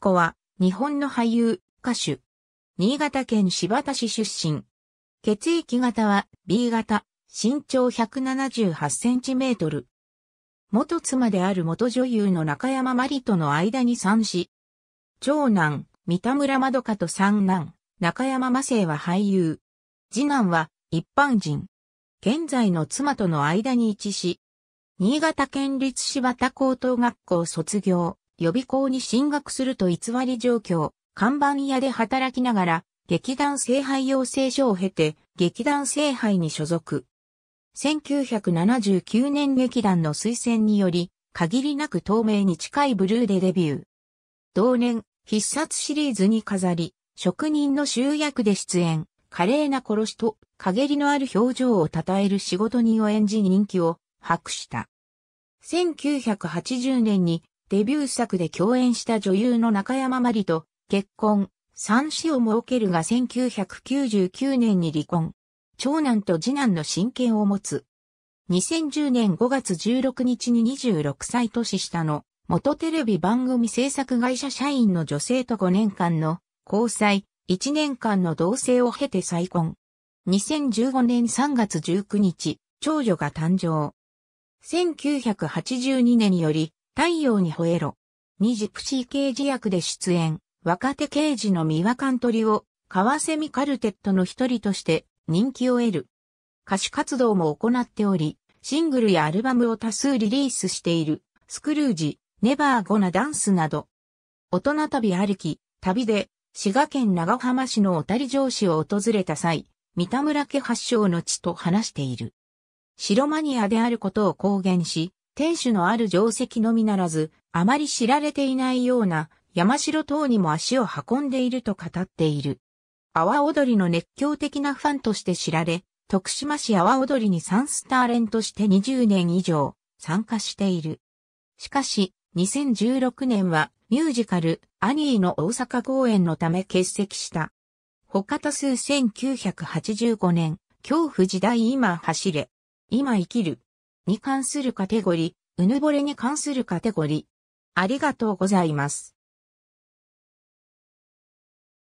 彦は、日本の俳優、歌手。新潟県柴田市出身。血液型は B 型、身長178センチメートル。元妻である元女優の中山真里との間に三子。長男、三田村まどかと三男、中山麻生は俳優。次男は一般人。現在の妻との間に一子。新潟県立柴田高等学校卒業。予備校に進学すると偽り状況、看板屋で働きながら、劇団聖杯養成所を経て、劇団聖杯に所属。1979年劇団の推薦により、限りなく透明に近いブルーでデビュー。同年、必殺シリーズに飾り、職人の集約で出演、華麗な殺しと、陰りのある表情を称える仕事人を演じ人気を博した。1980年にデビュー作で共演した女優の中山まりと結婚、三子を設けるが1999年に離婚。長男と次男の親権を持つ。2010年5月16日に26歳年下の元テレビ番組制作会社社員の女性と5年間の交際、1年間の同棲を経て再婚。2015年3月19日、長女が誕生。1982年により太陽に吠えろ。にジプシー刑事役で出演、若手刑事の三輪監リを、カワセミカルテットの一人として人気を得る。歌手活動も行っており、シングルやアルバムを多数リリースしている、スクルージ、ネバーゴナダンスなど。大人旅ありき、旅で、滋賀県長浜市の小谷城市を訪れた際、三田村家発祥の地と話している。白マニアであることを公言し、天守のある定石のみならず、あまり知られていないような山城等にも足を運んでいると語っている。阿波踊りの熱狂的なファンとして知られ、徳島市阿波踊りにサンスター連として20年以上参加している。しかし、2016年はミュージカル、アニーの大阪公演のため欠席した。他多数1985年、恐怖時代今走れ、今生きる、に関するカテゴリ、うぬぼれに関するカテゴリ。ありがとうございます。